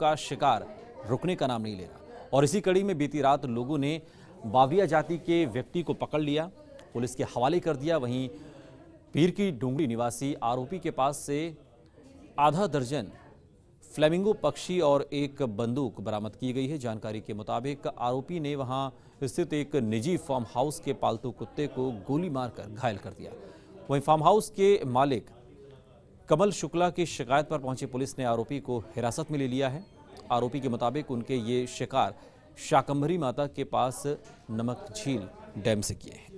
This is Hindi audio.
का शिकार रुकने का नाम नहीं ले रहा और इसी कड़ी में बीती रात लोगों ने बाविया जाति के व्यक्ति को पकड़ लिया पुलिस के हवाले कर दिया वहीं पीर की डोंगरी निवासी आरोपी के पास से आधा दर्जन फ्लेमिंगो पक्षी और एक बंदूक बरामद की गई है जानकारी के मुताबिक आरोपी ने वहां स्थित एक निजी फार्म हाउस के पालतू कुत्ते को गोली मारकर घायल कर दिया वहीं फार्म हाउस के मालिक कमल शुक्ला की शिकायत पर पहुंची पुलिस ने आरोपी को हिरासत में ले लिया है आरोपी के मुताबिक उनके ये शिकार शाकंभरी माता के पास नमक झील डैम से किए हैं